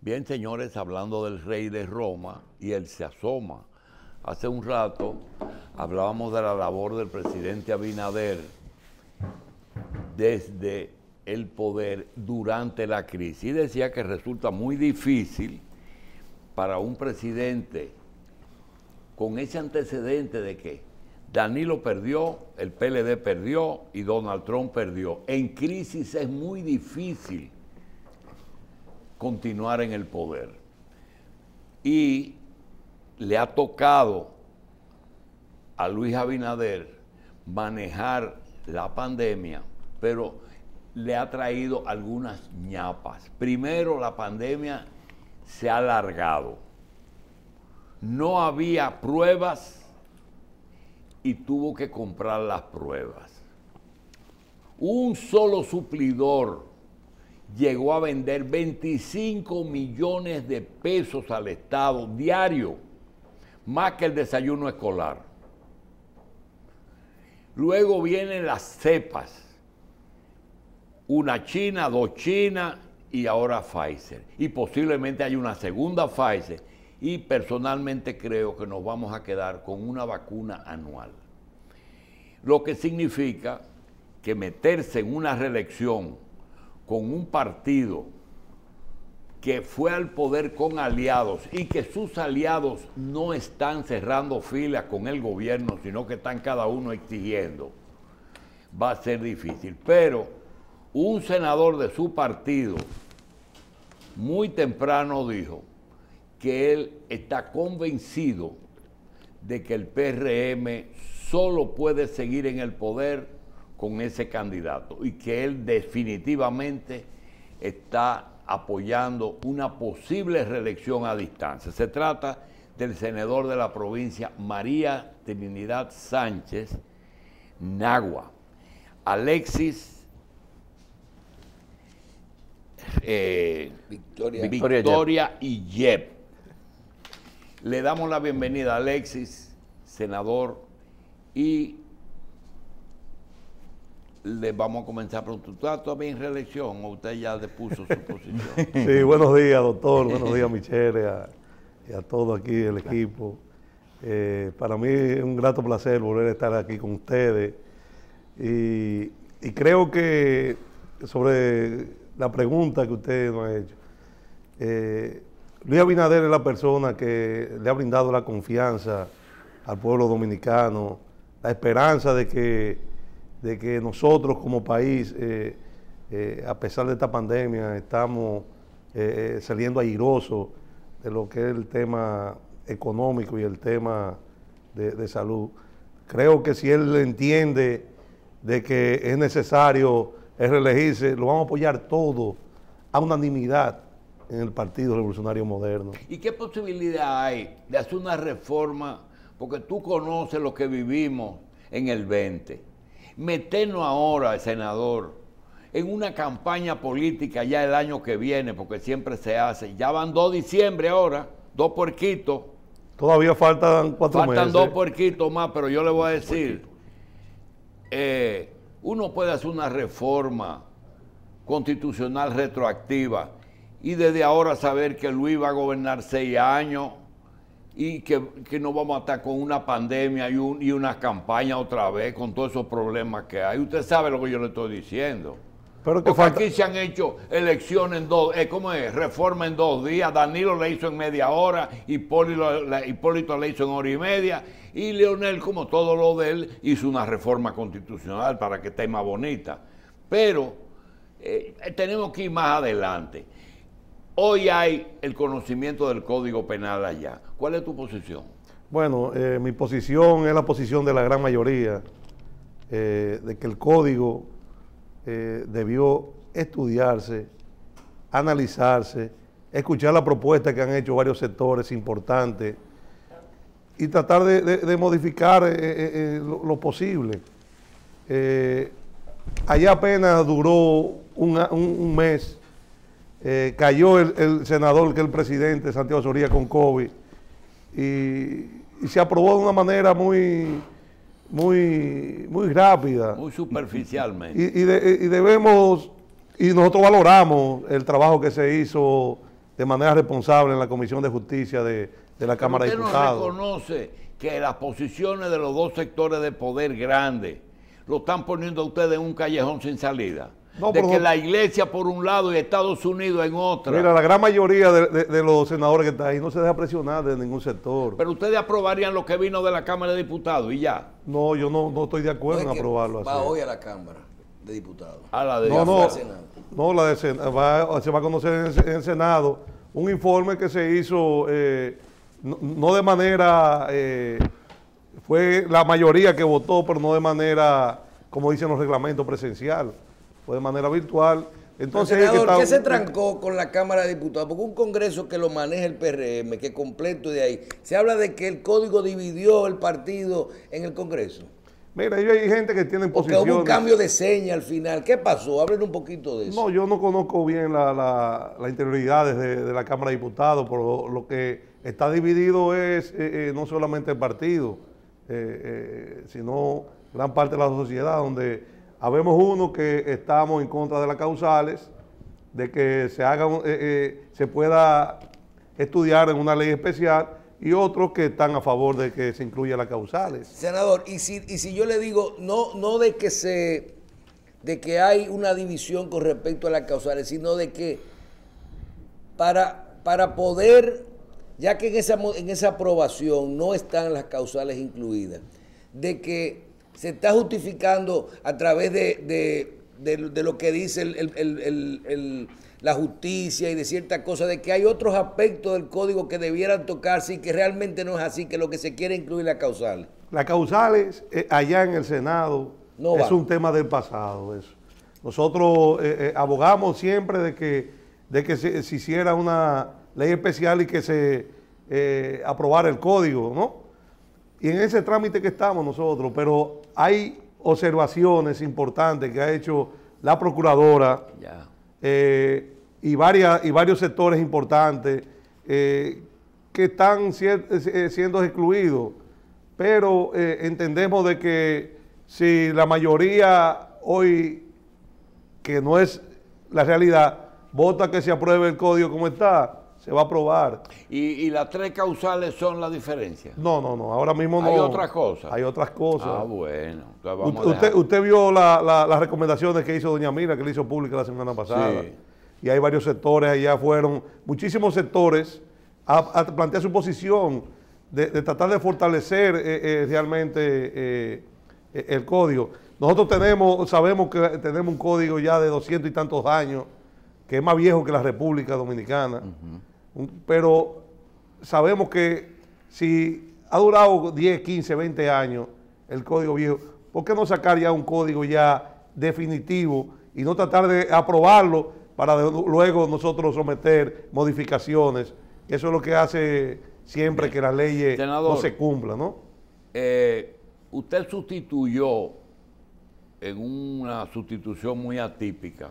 Bien, señores, hablando del rey de Roma, y él se asoma. Hace un rato hablábamos de la labor del presidente Abinader desde el poder durante la crisis. Y decía que resulta muy difícil para un presidente con ese antecedente de que Danilo perdió, el PLD perdió y Donald Trump perdió. En crisis es muy difícil continuar en el poder. Y le ha tocado a Luis Abinader manejar la pandemia, pero le ha traído algunas ñapas. Primero, la pandemia se ha alargado. No había pruebas y tuvo que comprar las pruebas. Un solo suplidor llegó a vender 25 millones de pesos al Estado diario, más que el desayuno escolar. Luego vienen las cepas, una China, dos China y ahora Pfizer. Y posiblemente hay una segunda Pfizer. Y personalmente creo que nos vamos a quedar con una vacuna anual. Lo que significa que meterse en una reelección con un partido que fue al poder con aliados y que sus aliados no están cerrando filas con el gobierno, sino que están cada uno exigiendo, va a ser difícil. Pero un senador de su partido muy temprano dijo que él está convencido de que el PRM solo puede seguir en el poder con ese candidato y que él definitivamente está apoyando una posible reelección a distancia. Se trata del senador de la provincia María Trinidad Sánchez Nagua, Alexis eh, Victoria, y Yep. Le damos la bienvenida a Alexis, senador, y le vamos a comenzar pronto. ¿Tú está todavía en reelección o usted ya depuso su posición? Sí, buenos días, doctor. Buenos días, Michelle, y a todo aquí el equipo. Eh, para mí es un grato placer volver a estar aquí con ustedes. Y, creo que sobre la pregunta que usted nos ha hecho, eh, Luis Abinader es la persona que le ha brindado la confianza al pueblo dominicano, la esperanza de que de que nosotros como país, eh, eh, a pesar de esta pandemia, estamos eh, saliendo airosos de lo que es el tema económico y el tema de, salud. Creo que si él entiende de que es necesario reelegirse, lo vamos a apoyar todo a unanimidad en el Partido Revolucionario Moderno. ¿Y qué posibilidad hay de hacer una reforma? Porque tú conoces lo que vivimos en el 20 meternos ahora, senador, en una campaña política ya el año que viene, porque siempre se hace. Ya van dos diciembre ahora, dos puerquitos. Todavía faltan cuatro meses. Faltan dos puerquitos más, pero yo le voy a decir, eh, uno puede hacer una reforma constitucional retroactiva y desde ahora saber que Luis va a gobernar seis años y que, que, no vamos a estar con una pandemia y, una campaña otra vez con todos esos problemas que hay. Usted sabe lo que yo le estoy diciendo. Pero Porque aquí se han hecho elecciones en dos, eh, ¿cómo es? Reforma en dos días, Danilo le hizo en media hora, Hipólito, la, le hizo en hora y media, y Leonel, como todo lo de él, hizo una reforma constitucional para que esté más bonita. Pero eh, tenemos que ir más adelante. Hoy hay el conocimiento del Código Penal allá. ¿Cuál es tu posición? Bueno, eh, mi posición es la posición de la gran mayoría, eh, de que el Código eh, debió estudiarse, analizarse, escuchar la propuesta que han hecho varios sectores importantes y tratar de, modificar lo, posible. allá apenas duró un mes eh, cayó el, senador que es el presidente Santiago Soría con COVID y, se aprobó de una manera muy muy muy rápida muy superficialmente y, debemos y nosotros valoramos el trabajo que se hizo de manera responsable en la comisión de justicia de, la Cámara de Diputados no reconoce que las posiciones de los dos sectores de poder grande lo están poniendo a ustedes en un callejón sin salida no, de que la iglesia por un lado y Estados Unidos en otro Mira, la gran mayoría de, los senadores que están ahí no se deja presionar de ningún sector. Pero ustedes aprobarían lo que vino de la Cámara de Diputados y ya. No, yo no, estoy de acuerdo en aprobarlo así. Va hoy a la Cámara de Diputados. A la de no, no, Senado. No, de Senado. Va, se va a conocer en, el Senado un informe que se hizo eh, no, de manera... Eh, fue la mayoría que votó, pero no de manera, como dicen los reglamentos, presencial de manera virtual. Entonces, ¿qué se trancó con la Cámara de Diputados? Porque un Congreso que lo maneja el PRM, que completo de ahí, se habla de que el código dividió el partido en el Congreso. Mira, hay gente que tiene posiciones... Porque hubo un cambio de seña al final. ¿Qué pasó? Hablen un poquito de eso. No, yo no conozco bien las la, interioridad interioridades de, la Cámara de Diputados, pero lo que está dividido es eh, eh, no solamente el partido, eh, sino gran parte de la sociedad donde Habemos uno que estamos en contra de las causales, de que se, haga, eh, eh, se pueda estudiar en una ley especial y otros que están a favor de que se incluya las causales. Senador, y si, yo le digo, no, no de que se de que hay una división con respecto a las causales, sino de que para, para poder, ya que en esa, en esa aprobación no están las causales incluidas, de que se está justificando a través de, lo que dice la justicia y de ciertas cosas, de que hay otros aspectos del código que debieran tocarse y que realmente no es así, que lo que se quiere incluir la causal Las causales eh, allá en el Senado no es un tema del pasado eso. Nosotros eh, eh, abogamos siempre de que, de que se, se, hiciera una ley especial y que se aprobara el código, ¿no? Y en ese trámite que estamos nosotros, pero hay observaciones importantes que ha hecho la Procuradora eh, y, varias, y varios sectores importantes eh, que están eh, siendo excluidos. Pero entendemos de que si la mayoría hoy, que no es la realidad, vota que se apruebe el código como está, se va a aprobar. ¿Y, las tres causales son la diferencia? No, no, no, ahora mismo no. Hay otras cosas. Hay otras cosas. Ah, bueno. usted, vio las recomendaciones que hizo doña Mira, que le hizo pública la semana pasada. Y hay varios sectores, allá fueron muchísimos sectores a, plantear su posición de, tratar de fortalecer eh, eh, realmente eh, el código. Nosotros tenemos, sabemos que tenemos un código ya de doscientos y tantos años, que es más viejo que la República Dominicana. Pero sabemos que si ha durado 10, 15, 20 años el código viejo, ¿por qué no sacar ya un código ya definitivo y no tratar de aprobarlo para luego nosotros someter modificaciones? Eso es lo que hace siempre eh, que la ley no se cumpla, ¿no? Eh, usted sustituyó en una sustitución muy atípica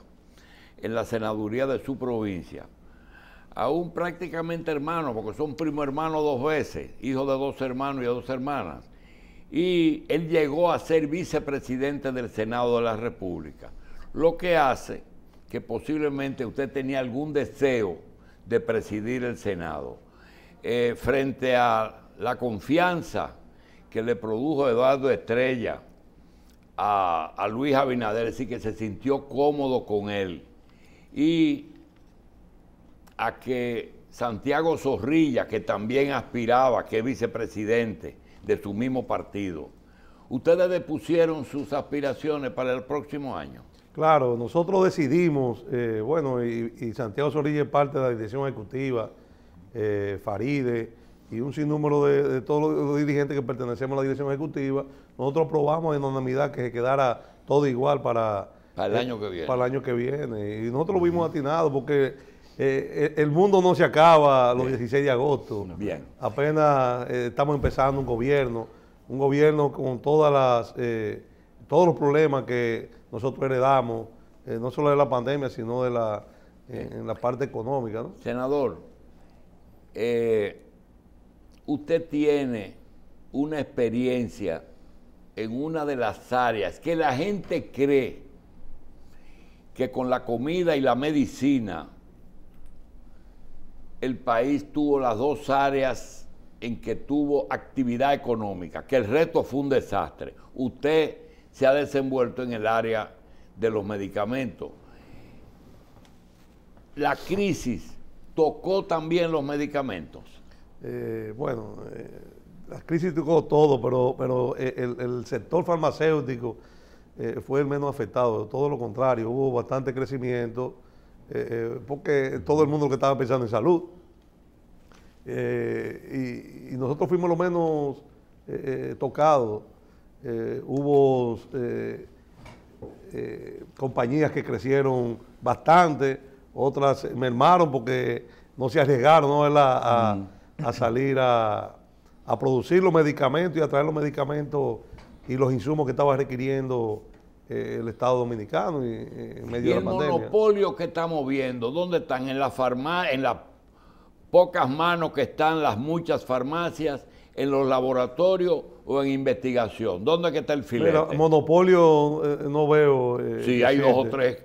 en la senaduría de su provincia aún prácticamente hermano porque son primo hermano dos veces, hijo de dos hermanos y dos hermanas. Y él llegó a ser vicepresidente del Senado de la República, lo que hace que posiblemente usted tenía algún deseo de presidir el Senado. Eh, frente a la confianza que le produjo Eduardo Estrella a, a Luis Abinader, así que se sintió cómodo con él. Y a que Santiago Zorrilla, que también aspiraba, que es vicepresidente de su mismo partido, ustedes depusieron sus aspiraciones para el próximo año. Claro, nosotros decidimos, eh, bueno, y, Santiago Zorrilla es parte de la dirección ejecutiva, eh, Faride y un sinnúmero de, todos los dirigentes que pertenecemos a la dirección ejecutiva, nosotros aprobamos en unanimidad que se quedara todo igual para, el eh, año que viene. Para el año que viene. Y nosotros lo vimos atinado porque eh, el mundo no se acaba los 16 de agosto. Bien. Apenas eh, estamos empezando un gobierno, un gobierno con todas las, eh, todos los problemas que nosotros heredamos, no solo de la pandemia, sino de la, en la parte económica. Senador, usted tiene una experiencia en una de las áreas que la gente cree que con la comida y la medicina el país tuvo las dos áreas en que tuvo actividad económica, que el resto fue un desastre. Usted se ha desenvuelto en el área de los medicamentos. La crisis tocó también los medicamentos. Eh, bueno, eh, la crisis tocó todo, pero, pero eh, el, sector farmacéutico fue el menos afectado, todo lo contrario, hubo bastante crecimiento eh, porque todo el mundo que estaba pensando en salud. Eh, y, nosotros fuimos lo menos eh, tocados. hubo compañías que crecieron bastante, otras mermaron porque no se arriesgaron mm. A, salir a, a producir los medicamentos y a traer los medicamentos y los insumos que estaba requiriendo eh, el Estado Dominicano y, eh, en medio de la el monopolio que estamos viendo, ¿dónde están? En la las en las pocas manos que están las muchas farmacias, en los laboratorios o en investigación. ¿Dónde que está el filete? monopolio eh, no veo. si sí, hay dos o tres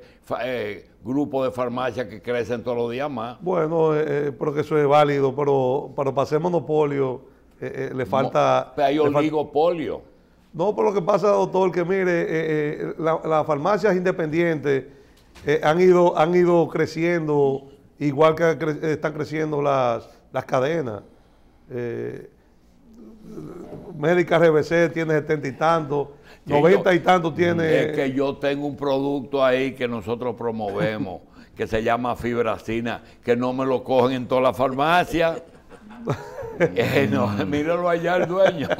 grupos de farmacias que crecen todos los días más. Bueno, creo que eso es válido, pero, para hacer monopolio le falta... hay oligopolio. No, por lo que pasa, doctor, que mire, eh, eh, las farmacias independientes eh, han, ido, han ido creciendo, igual que están creciendo las, cadenas. Médica RBC tiene 70 y tanto, 90 y tanto tiene... Es que yo tengo un producto ahí que nosotros promovemos, que se llama fibracina, que no me lo cogen en todas las farmacias. eh, míralo allá el dueño.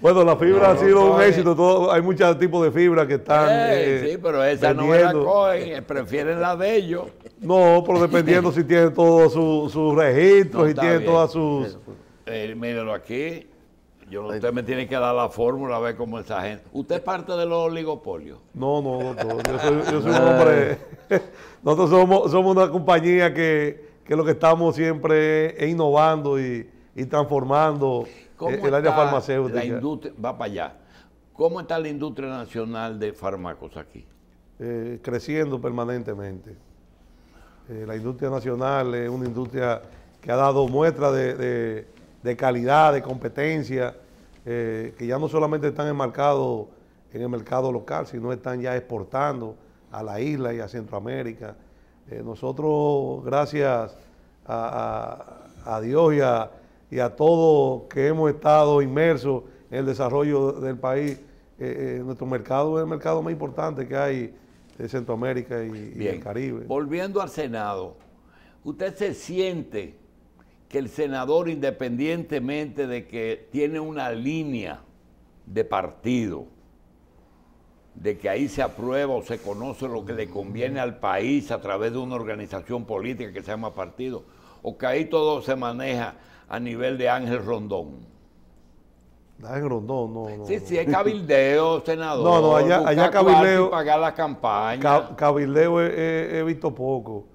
Bueno, la fibra ha sido un eh. éxito. Todo, hay muchos tipos de fibra que están. Eh, eh, sí, pero esa no es la cogen, prefieren la de ellos. No, pero dependiendo si tiene todos sus registros y tiene todas sus. Eh, mírenlo aquí. Yo, usted me tiene que dar la fórmula a ver cómo esa gente. ¿Usted es parte de los oligopolios? No, no, Yo soy, un hombre. Nosotros somos, una compañía que, lo que estamos siempre es innovando y, y transformando el área farmacéutica. La industria va para allá. ¿Cómo está la industria nacional de fármacos aquí? Eh, creciendo permanentemente. Eh, la industria nacional es una industria que ha dado muestra de, calidad, de competencia, eh, que ya no solamente están enmarcados en el mercado local, sino están ya exportando a la isla y a Centroamérica. nosotros, gracias a, a Dios y a y a todos que hemos estado inmersos en el desarrollo del país, eh, eh, nuestro mercado es el mercado más importante que hay de Centroamérica y, en el Caribe. Volviendo al Senado, ¿usted se siente que el senador, independientemente de que tiene una línea de partido, de que ahí se aprueba o se conoce lo que le conviene al país a través de una organización política que se llama partido, o que ahí todo se maneja a nivel de Ángel Rondón. Ángel Rondón, no, no. Sí, sí, es cabildeo, senador. No, no, allá, allá cabildeo. pagar la campaña. cabildeo he, visto poco.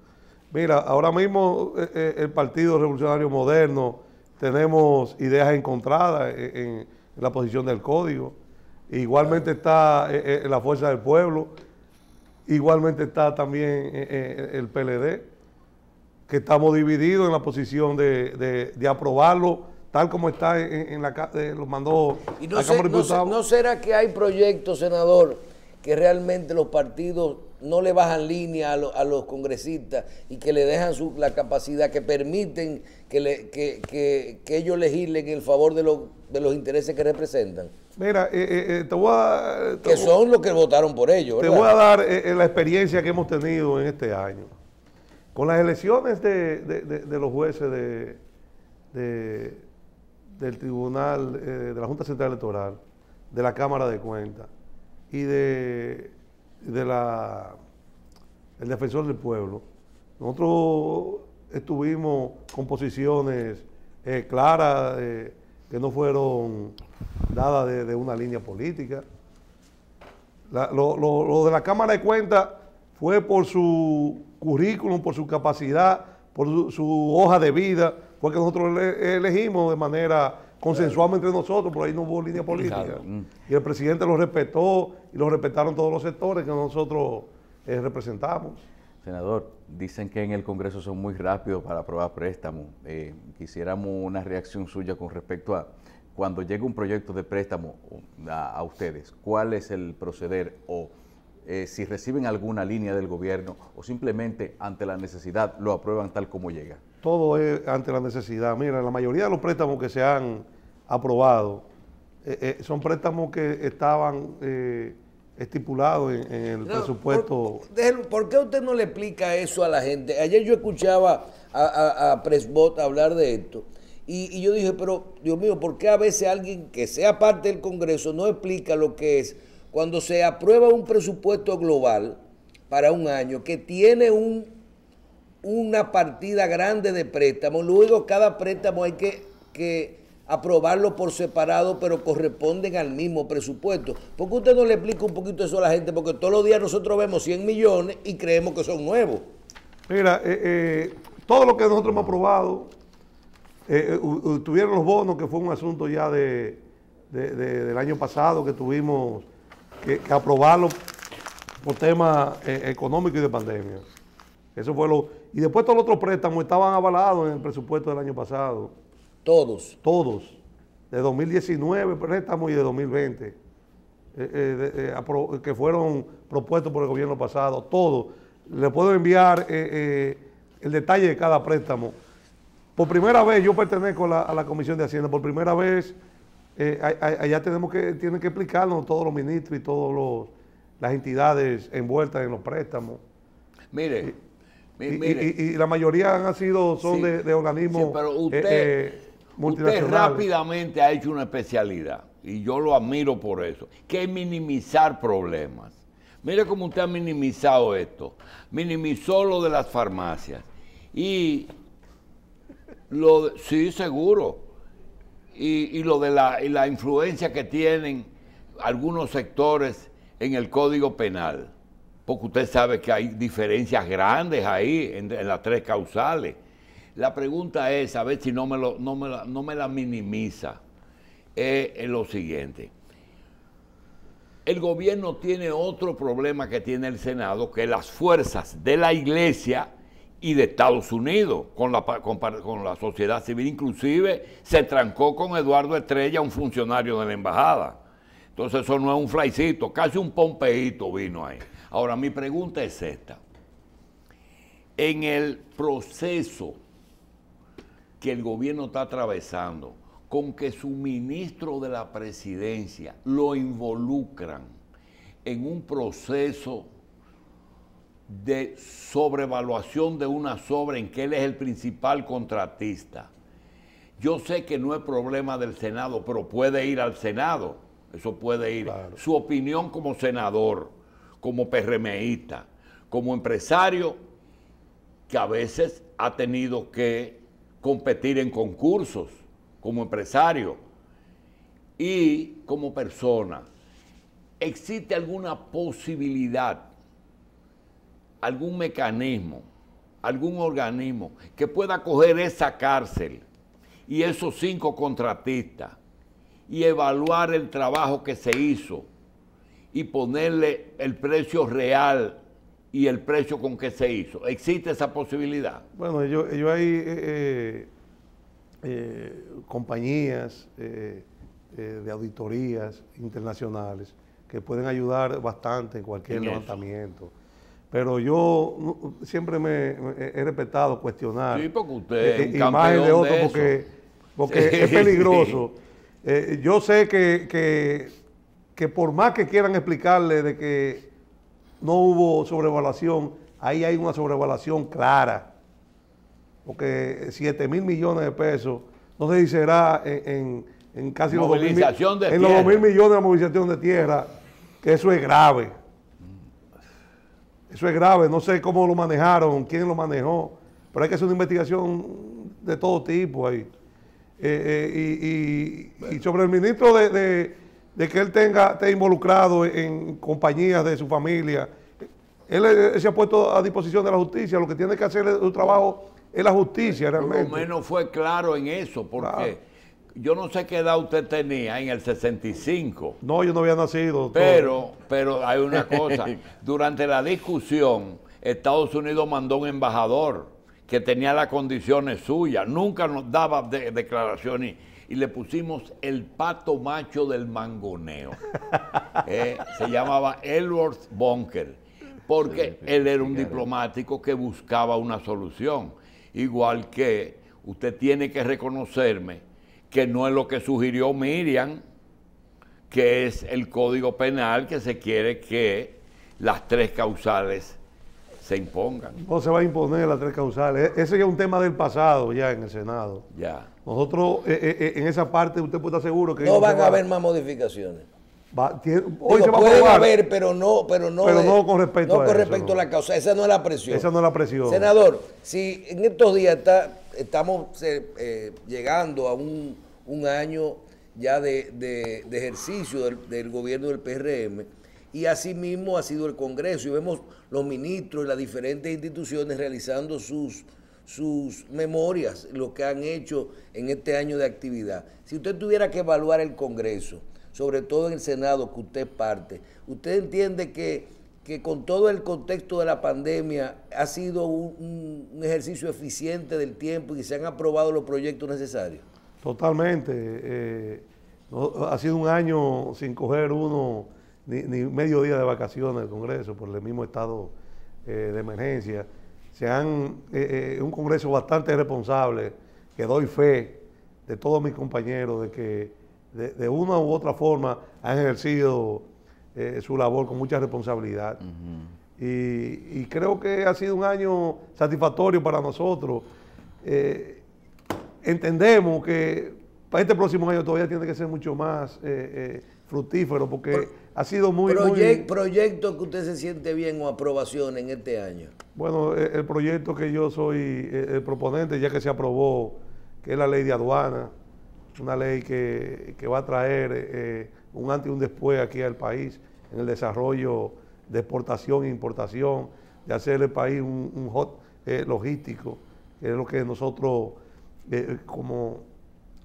Mira, ahora mismo eh, eh, el Partido Revolucionario Moderno tenemos ideas encontradas en, la posición del código. Igualmente está eh, la Fuerza del Pueblo. Igualmente está también el PLD que estamos divididos en la posición de, aprobarlo tal como está en, la eh, los mandó y no será que hay proyectos, senador, que realmente los partidos no le bajan línea a, los congresistas y que le dejan su, la capacidad, que permiten que, ellos legislen en el favor de, los intereses que representan? Mira, eh, eh, te voy a... que son los que votaron por ellos. Te voy a dar la experiencia que hemos tenido en este año. Con las elecciones de, de los jueces del Tribunal, eh, de la Junta Central Electoral, de la Cámara de Cuentas y de, la, el Defensor del Pueblo, nosotros estuvimos con posiciones eh, claras eh, que no fueron dadas de, una línea política. lo de la Cámara de Cuentas fue por su currículum, por su capacidad, por su, hoja de vida, fue que nosotros elegimos de manera consensuada entre nosotros, por ahí no hubo línea política. Mm. Y el presidente lo respetó y lo respetaron todos los sectores que nosotros eh, representamos. Senador, dicen que en el Congreso son muy rápidos para aprobar préstamos. Eh, quisiéramos una reacción suya con respecto a cuando llega un proyecto de préstamo a, a ustedes, ¿cuál es el proceder o eh, si reciben alguna línea del gobierno o simplemente ante la necesidad lo aprueban tal como llega? Todo es ante la necesidad. Mira, la mayoría de los préstamos que se han aprobado eh, eh, son préstamos que estaban estipulados en, el presupuesto. Por, por, qué usted no le explica eso a la gente? Ayer yo escuchaba a, Presbot hablar de esto. Y, y yo dije, pero Dios mío, ¿por qué a veces alguien que sea parte del Congreso no explica lo que es cuando se aprueba un presupuesto global para un año que tiene una partida grande de préstamos, luego cada préstamo hay que, aprobarlo por separado, pero corresponden al mismo presupuesto. ¿Por qué usted no le explica un poquito eso a la gente? Porque todos los días nosotros vemos 100 millones y creemos que son nuevos. Mira, eh, eh, todo lo que nosotros hemos aprobado, eh, tuvieron los bonos, que fue un asunto ya del año pasado que tuvimos que, aprobarlo por temas eh, económico económicos y de pandemia. Eso fue lo. Y después todos los otros préstamos estaban avalados en el presupuesto del año pasado. Todos. Todos. De 2019 préstamos y de 2020. Eh, eh, que fueron propuestos por el gobierno pasado. Todos. Le puedo enviar el detalle de cada préstamo. Por primera vez, yo pertenezco a la Comisión de Hacienda, por primera vez eh, allá tenemos que, tienen que explicarnos todos los ministros y todas las entidades envueltas en los préstamos. Mire, y, la mayoría han sido, son de, organismos pero eh, eh, usted, multinacionales. Usted rápidamente ha hecho una especialidad, y yo lo admiro por eso, que es minimizar problemas. Mire cómo usted ha minimizado esto. Minimizó lo de las farmacias. Y lo de, sí, seguro y, lo de la, y la influencia que tienen algunos sectores en el Código Penal, porque usted sabe que hay diferencias grandes ahí en, las tres causales. La pregunta es, a ver si no me, lo, no me, la, no me la minimiza, eh, es lo siguiente. El gobierno tiene otro problema que tiene el Senado, que las fuerzas de la iglesia y de Estados Unidos, con la, sociedad civil inclusive, se trancó con Eduardo Estrella, un funcionario de la embajada. Entonces eso no es un flycito, casi un pompeíto vino ahí. Ahora mi pregunta es esta. En el proceso que el gobierno está atravesando, con que su ministro de la presidencia lo involucran en un proceso de sobrevaluación de una sobra en que él es el principal contratista. Yo sé que no es problema del Senado, pero puede ir al Senado. Eso puede ir. Su opinión como senador, como PRMista, como empresario, que a veces ha tenido que competir en concursos como empresario y como persona. ¿Existe alguna posibilidad algún mecanismo, algún organismo que pueda coger esa cárcel y esos cinco contratistas y evaluar el trabajo que se hizo y ponerle el precio real y el precio con que se hizo. ¿Existe esa posibilidad? Bueno, yo, hay eh, eh, eh, compañías de auditorías internacionales que pueden ayudar bastante en cualquier levantamiento pero yo siempre me, he respetado cuestionar sí, porque usted eh, eh, imagen de otro porque, es peligroso. Eh, yo sé que, que, por más que quieran explicarle de que no hubo sobrevaluación, ahí hay una sobrevaluación clara, porque 7 mil millones de pesos, no se dice en, casi los los 2 mil millones de movilización de tierra, que eso es grave. Eso es grave, no sé cómo lo manejaron, quién lo manejó, pero hay que hacer una investigación de todo tipo ahí. Eh, eh, y, sobre el ministro de, que él tenga, esté involucrado en compañías de su familia, él, se ha puesto a disposición de la justicia, lo que tiene que hacer su trabajo es la justicia realmente. Por lo menos fue claro en eso, porque... Yo no sé qué edad usted tenía en el 65. No, yo no había nacido. Pero, pero hay una cosa. Durante la discusión, Estados Unidos mandó un embajador que tenía las condiciones suyas. Nunca nos daba declaraciones y le pusimos el pato macho del mangoneo. Eh, se llamaba Edward Bunker. porque él era un diplomático que buscaba una solución. Igual que usted tiene que reconocerme que no es lo que sugirió Miriam, que es el código penal que se quiere que las tres causales se impongan. No se va a imponer las tres causales. E-, ese es un tema del pasado ya en el Senado. Ya. Nosotros, eh, eh, eh, en esa parte, usted puede estar seguro que... No van a haber más modificaciones. hoy se va a haber, pero no, pero no, pero no con respecto, no con respecto a la causa. Esa no es la presión. Esa no es la presión. Senador, si en estos días está, estamos llegando a un un año ya de, ejercicio del, gobierno del PRM y asimismo ha sido el Congreso y vemos los ministros y las diferentes instituciones realizando sus, sus memorias, lo que han hecho en este año de actividad. Si usted tuviera que evaluar el Congreso, sobre todo en el Senado que usted parte, ¿usted entiende que, con todo el contexto de la pandemia ha sido un, ejercicio eficiente del tiempo y se han aprobado los proyectos necesarios? Totalmente. Eh, ha sido un año sin coger uno ni, medio día de vacaciones del Congreso por el mismo estado eh, de emergencia. Se han eh, un Congreso bastante responsable que doy fe de todos mis compañeros de que de, una u otra forma han ejercido su labor con mucha responsabilidad. y, creo que ha sido un año satisfactorio para nosotros entendemos que para este próximo año todavía tiene que ser mucho más eh, eh, fructífero porque ha sido muy, ¿Proyecto que usted se siente bien o aprobación en este año? Bueno, eh, el, proyecto que yo soy el proponente, ya que se aprobó, que es la ley de aduana, una ley que, va a traer un antes y un después aquí al país en el desarrollo de exportación e importación, de hacerle el país un, un hot logístico, que es lo que nosotros eh, como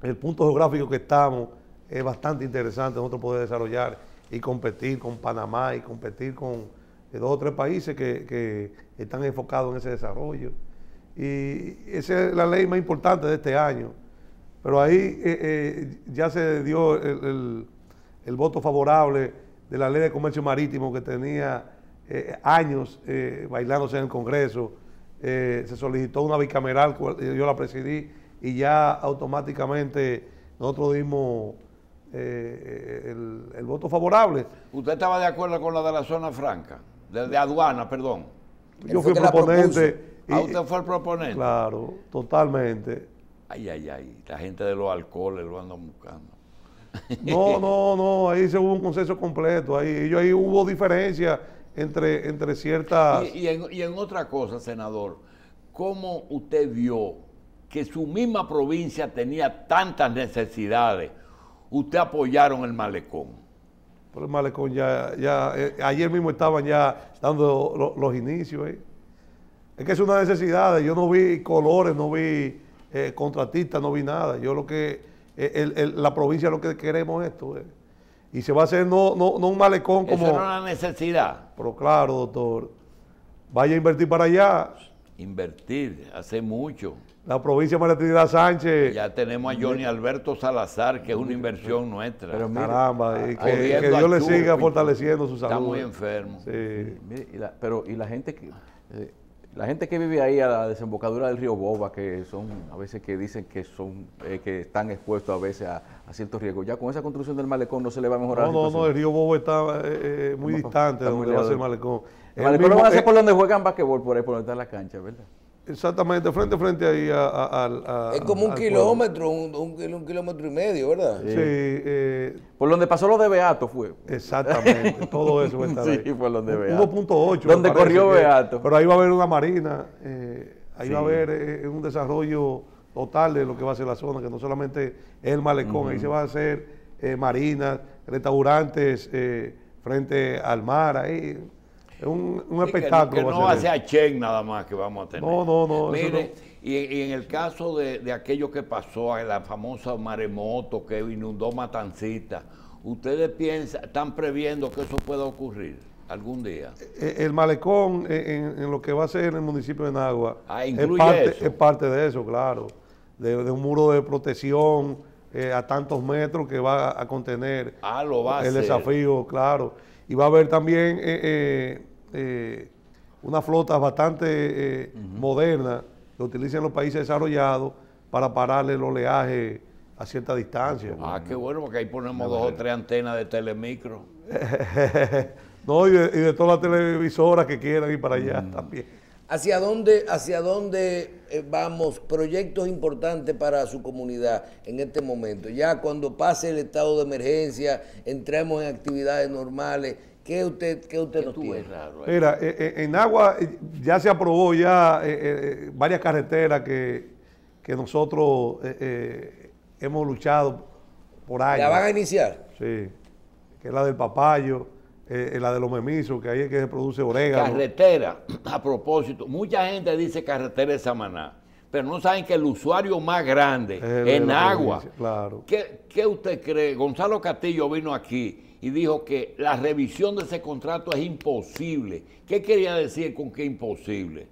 el punto geográfico que estamos es bastante interesante nosotros poder desarrollar y competir con Panamá y competir con eh, dos o tres países que, están enfocados en ese desarrollo. Y esa es la ley más importante de este año. Pero ahí eh, ya se dio el, voto favorable de la ley de comercio marítimo que tenía años bailándose en el Congreso. se solicitó una bicameral, yo la presidí, y ya automáticamente nosotros dimos eh, eh, el, voto favorable. ¿Usted estaba de acuerdo con la de la zona franca? De, aduana, perdón. Yo fui proponente. Ah, y, usted fue el proponente? Claro, totalmente. Ay, ay, ay, la gente de los alcoholes lo andan buscando. No, no, no, ahí se hubo un consenso completo, ahí, ahí hubo diferencia entre, entre ciertas... en, y en otra cosa, senador, ¿cómo usted vio que su misma provincia tenía tantas necesidades, usted apoyaron el malecón. Pero el malecón ya, ya eh, ayer mismo estaban ya dando los inicios. Eh. Es que es una necesidad, yo no vi colores, no vi eh, contratistas, no vi nada. Yo lo que, eh, la provincia lo que queremos es esto. Y se va a hacer no, no, un malecón como... una necesidad. Pero claro, doctor, vaya a invertir para allá. Invertir, hace mucho. La provincia de María Sánchez. Ya tenemos a Johnny Alberto Salazar, que es una inversión nuestra. Pero Caramba, que, Dios le siga fortaleciendo su salud. Está muy enfermo. Sí. y la, pero y la gente que eh, la gente que vive ahí a la desembocadura del río Boba, que son a veces que dicen que son eh, que están expuestos a veces a, ciertos riesgos. Ya con esa construcción del malecón no se le va a mejorar. No, no, no, el río Boba está eh, eh muy distante de donde va a ser el malecón. El, malecón lo van a hacer por donde juegan basquetbol, por ahí, por donde está la cancha, ¿verdad? Exactamente, frente, frente ahí a, es como un kilómetro, un, kilómetro y medio, ¿verdad? Sí. Eh, por donde pasó lo de Beato fue. Exactamente, todo eso fue. sí, por donde Beato. 1.8. Donde corrió Beato. Pero ahí va a haber una marina, eh, ahí va a haber eh, un desarrollo total de lo que va a ser la zona, que no solamente es el malecón, ahí se va a hacer marinas, restaurantes frente al mar, ahí es un, espectáculo. Que, no va a ser a Chen nada más que vamos a tener. No, no, no. Mire, Y, en el caso de, aquello que pasó, la famosa maremoto que inundó Matancita, ¿ustedes piensan, están previendo que eso pueda ocurrir? algún día. E, el malecón, en, lo que va a ser en el municipio de Nagua, ah, es, parte, de eso, claro, de, un muro de protección eh, a tantos metros que va a contener ah, el desafío, claro. Y va a haber también eh, eh, eh, una flota bastante moderna que utilizan los países desarrollados para pararle el oleaje a cierta distancia. Ah, qué bueno, porque ahí ponemos dos o tres antenas de telemicro. no, y de, todas las televisoras que quieran ir para allá mm. también. ¿Hacia dónde, hacia dónde eh, vamos? Proyectos importantes para su comunidad en este momento. Ya cuando pase el estado de emergencia, entremos en actividades normales. ¿Qué usted, qué usted nos tiene? Mira, eh, eh, en agua ya se aprobó ya varias carreteras que, que nosotros hemos luchado por años. ¿La van a iniciar? Sí, que es la del Papayo, eh, eh, la de los memisos, que ahí es que se produce orégano. Carretera, a propósito, mucha gente dice carretera de Samaná, pero no saben que el usuario más grande en agua. Claro. ¿Qué, ¿Qué, usted cree? Gonzalo Castillo vino aquí y dijo que la revisión de ese contrato es imposible. ¿Qué quería decir con que imposible?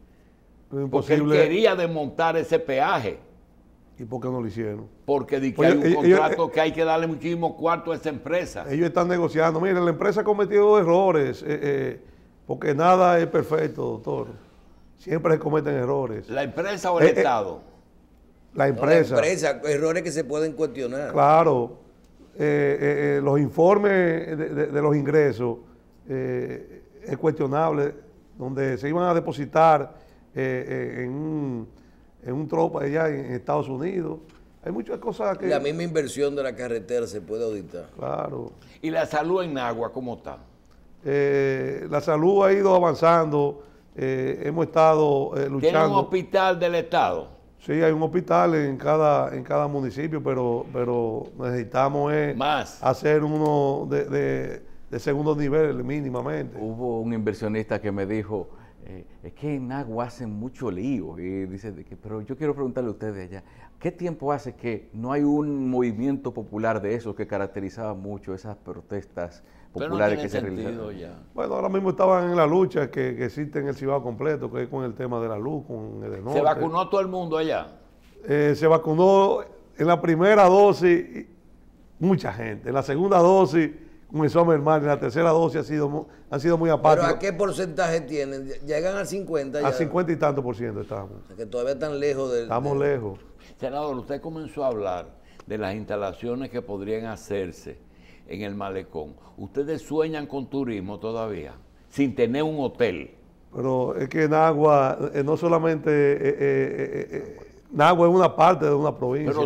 Porque quería desmontar ese peaje. ¿Y por qué no lo hicieron? Porque que hay un contrato eh, que hay que darle muchísimo cuarto a esa empresa. Ellos están negociando. Mire, la empresa ha cometido errores, eh, eh, porque nada es perfecto, doctor. Siempre se cometen errores. ¿La empresa o el Estado? la empresa. la empresa, errores que se pueden cuestionar. Claro. los informes de, de los ingresos es cuestionable, donde se iban a depositar en un en un tropa allá en, Estados Unidos. Hay muchas cosas que... La misma inversión de la carretera se puede auditar. Claro. ¿Y la salud en Agua cómo está? Eh, la salud ha ido avanzando, eh, hemos estado eh, luchando. ¿Tiene un hospital del Estado? Sí, hay un hospital en cada, en cada municipio, pero, pero necesitamos hacer uno de segundo nivel mínimamente. Hubo un inversionista que me dijo, eh, es que en agua hacen mucho lío. Y dice, pero yo quiero preguntarle a ustedes allá, ¿qué tiempo hace que no hay un movimiento popular de esos que caracterizaba mucho esas protestas populares que se realizaban? Ya. Bueno, ahora mismo estaban en la lucha que, existe en el Cibao completo, que es con el tema de la luz, con el norte. ¿Se vacunó todo el mundo allá? Eh, se vacunó en la primera dosis mucha gente, en la segunda dosis un a mermar, en la tercera dosis ha sido, ha sido muy aparte. ¿Pero a qué porcentaje tienen? ¿Llegan al 50? Ya? A 50 y tanto por ciento estamos. que todavía están lejos del... Estamos lejos. Senador, usted comenzó a hablar de las instalaciones que podrían hacerse en el malecón. ¿Ustedes sueñan con turismo todavía? Sin tener un hotel. Pero es que en agua eh, no solamente eh, eh, Nagua es una parte de una provincia.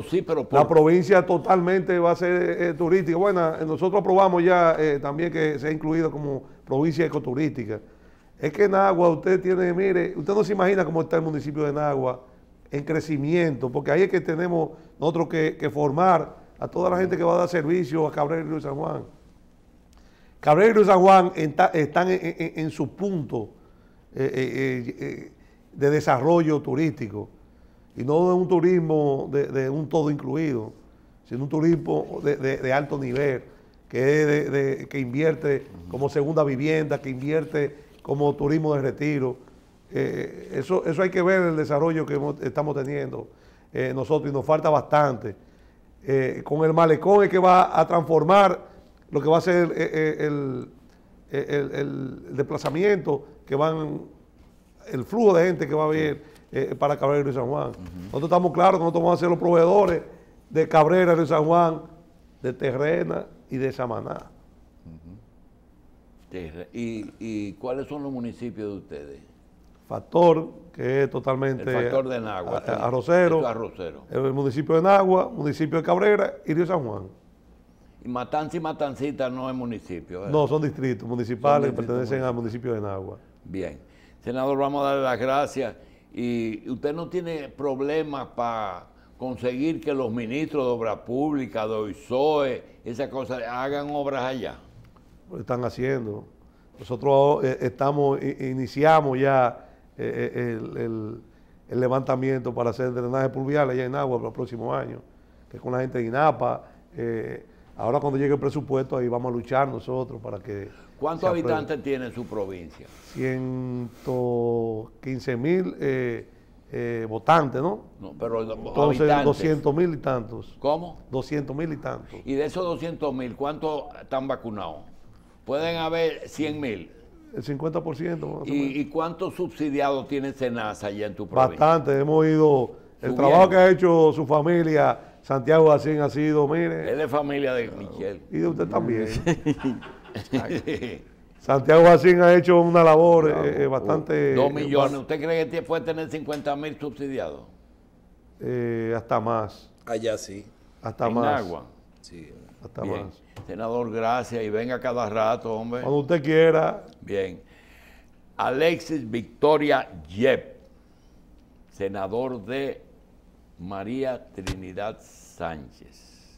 La provincia totalmente va a ser eh, eh, turística. Bueno, eh, nosotros aprobamos ya también que se ha incluido como provincia ecoturística. Es que Nagua usted tiene, mire, usted no se imagina cómo está el municipio de Nagua en crecimiento, porque ahí es que tenemos nosotros que, formar a toda la gente que va a dar servicio a Cabrera y San Juan. Cabrera y San Juan están en, su punto de desarrollo turístico y no de un turismo de, un todo incluido, sino un turismo de, alto nivel, que, que invierte como segunda vivienda, que invierte como turismo de retiro. Eh, eso, eso hay que ver el desarrollo que estamos teniendo eh, nosotros y nos falta bastante. Eh, con el malecón es que va a transformar lo que va a ser el, desplazamiento que van, el flujo de gente que va a haber eh, para Cabrera y Río San Juan. Nosotros estamos claros que nosotros vamos a ser los proveedores de Cabrera, Río San Juan, de Terrena y de Samaná. ¿Y, cuáles son los municipios de ustedes? Factor, que es totalmente... El factor de Nagua. arrocero, El municipio de Nagua, municipio de Cabrera y Río San Juan. Y Matanza y Matancita no es municipio. No, son distritos municipales, que pertenecen al municipio de Nagua. Bien. Senador, vamos a darle las gracias y usted no tiene problemas para conseguir que los ministros de Obras Públicas, de OISOE, esas cosas, hagan obras allá? Lo están haciendo. Nosotros oh, eh, estamos, iniciamos ya eh, eh, el, levantamiento para hacer drenaje pluvial allá en Agua para el próximo año, que es con la gente de INAPA. ahora cuando llegue el presupuesto ahí vamos a luchar nosotros para que... ¿Cuántos habitantes tiene su provincia? 115 mil eh, eh, votantes, ¿no? No, pero Entonces, 200 mil y tantos. ¿Cómo? 200 mil y tantos. ¿Y de esos 200 mil, cuántos están vacunados? Pueden haber 100 mil. El 50%. ¿Y, ¿Y cuántos subsidiados tiene Senasa allá en tu provincia? Bastante, hemos ido. El trabajo que ha hecho su familia, Santiago así, ha sido, mire. Es de familia de Michel. Y de usted también. Santiago Bacín ha hecho una labor eh, eh, bastante. Dos eh, millones. ¿Usted cree que puede tener 50 mil subsidiados? hasta más. Allá sí. Hasta en más. agua. Hasta más. Senador, gracias y venga cada rato, hombre. Cuando usted quiera. Bien. Alexis Victoria Yep, senador de María Trinidad Sánchez.